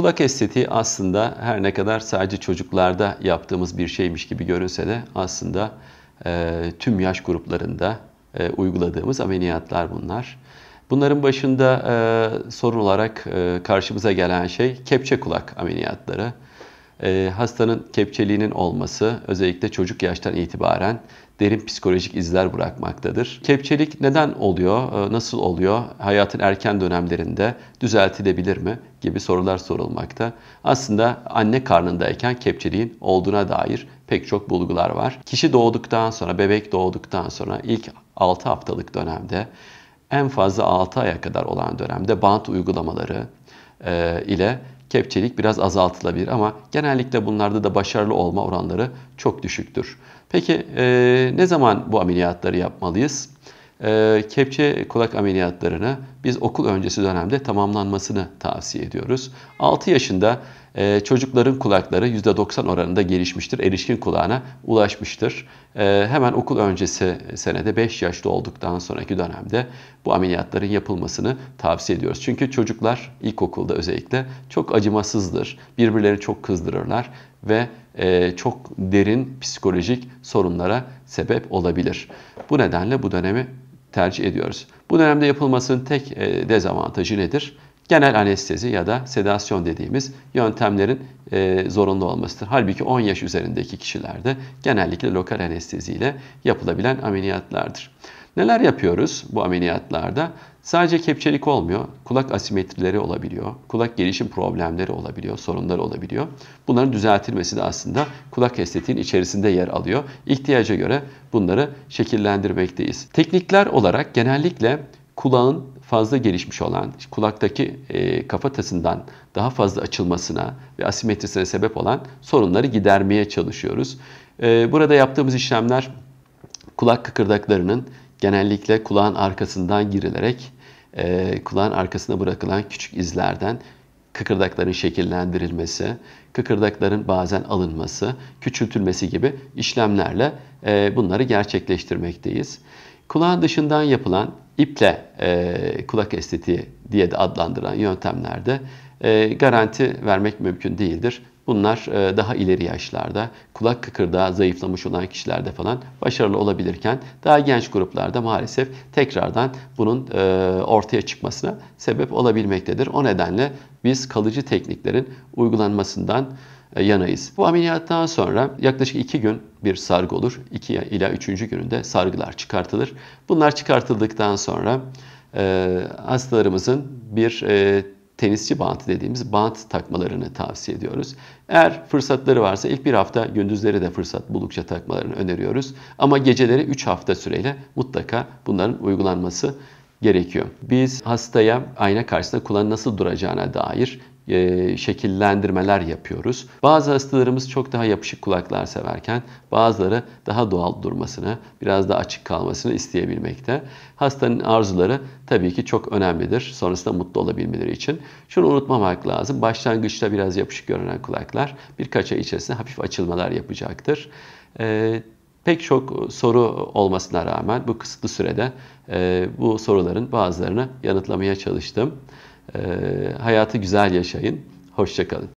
Kulak estetiği aslında her ne kadar sadece çocuklarda yaptığımız bir şeymiş gibi görünse de aslında e, tüm yaş gruplarında e, uyguladığımız ameliyatlar bunlar. Bunların başında e, sorun olarak e, karşımıza gelen şey kepçe kulak ameliyatları e, hastanın kepçeliğinin olması özellikle çocuk yaştan itibaren derin psikolojik izler bırakmaktadır. Kepçelik neden oluyor, e, nasıl oluyor, hayatın erken dönemlerinde düzeltilebilir mi gibi sorular sorulmakta. Aslında anne karnındayken kepçeliğin olduğuna dair pek çok bulgular var. Kişi doğduktan sonra, bebek doğduktan sonra ilk 6 haftalık dönemde en fazla 6 aya kadar olan dönemde bant uygulamaları, e, ile kepçelik biraz azaltılabilir ama genellikle bunlarda da başarılı olma oranları çok düşüktür. Peki e, ne zaman bu ameliyatları yapmalıyız? E, kepçe kulak ameliyatlarını biz okul öncesi dönemde tamamlanmasını tavsiye ediyoruz. 6 yaşında e, çocukların kulakları %90 oranında gelişmiştir, erişkin kulağına ulaşmıştır. E, hemen okul öncesi senede 5 yaşlı olduktan sonraki dönemde bu ameliyatların yapılmasını tavsiye ediyoruz. Çünkü çocuklar ilkokulda özellikle çok acımasızdır, birbirlerini çok kızdırırlar ve e, çok derin psikolojik sorunlara sebep olabilir. Bu nedenle bu dönemi tercih ediyoruz. Bu dönemde yapılmasının tek e, dezavantajı nedir? Genel anestezi ya da sedasyon dediğimiz yöntemlerin e, zorunlu olmasıdır. Halbuki 10 yaş üzerindeki kişilerde genellikle lokal anestezi ile yapılabilen ameliyatlardır. Neler yapıyoruz bu ameliyatlarda? Sadece kepçelik olmuyor. Kulak asimetrileri olabiliyor. Kulak gelişim problemleri olabiliyor, sorunları olabiliyor. Bunların düzeltilmesi de aslında kulak estetiğin içerisinde yer alıyor. İhtiyaca göre bunları şekillendirmekteyiz. Teknikler olarak genellikle kulağın fazla gelişmiş olan, kulaktaki e, kafatasından daha fazla açılmasına ve asimetrisine sebep olan sorunları gidermeye çalışıyoruz. E, burada yaptığımız işlemler kulak kıkırdaklarının genellikle kulağın arkasından girilerek e, kulağın arkasına bırakılan küçük izlerden kıkırdakların şekillendirilmesi, kıkırdakların bazen alınması, küçültülmesi gibi işlemlerle e, bunları gerçekleştirmekteyiz. Kulağın dışından yapılan iple e, kulak estetiği diye de adlandıran yöntemlerde e, garanti vermek mümkün değildir. Bunlar e, daha ileri yaşlarda kulak kıkırdağı zayıflamış olan kişilerde falan başarılı olabilirken daha genç gruplarda maalesef tekrardan bunun e, ortaya çıkmasına sebep olabilmektedir. O nedenle biz kalıcı tekniklerin uygulanmasından e, yanayız. Bu ameliyattan sonra yaklaşık 2 gün bir sargı olur. 2 ila 3. gününde sargılar çıkartılır. Bunlar çıkartıldıktan sonra hastalarımızın bir tenisçi bantı dediğimiz bant takmalarını tavsiye ediyoruz. Eğer fırsatları varsa ilk bir hafta gündüzleri de fırsat buldukça takmalarını öneriyoruz. Ama geceleri 3 hafta süreyle mutlaka bunların uygulanması gerekiyor. Biz hastaya ayna karşısında kulağın nasıl duracağına dair e, şekillendirmeler yapıyoruz. Bazı hastalarımız çok daha yapışık kulaklar severken bazıları daha doğal durmasını, biraz daha açık kalmasını isteyebilmekte. Hastanın arzuları tabii ki çok önemlidir sonrasında mutlu olabilmeleri için. Şunu unutmamak lazım. Başlangıçta biraz yapışık görünen kulaklar birkaç ay içerisinde hafif açılmalar yapacaktır. Ee, pek çok soru olmasına rağmen bu kısıtlı sürede e, bu soruların bazılarını yanıtlamaya çalıştım. E, hayatı güzel yaşayın. Hoşçakalın.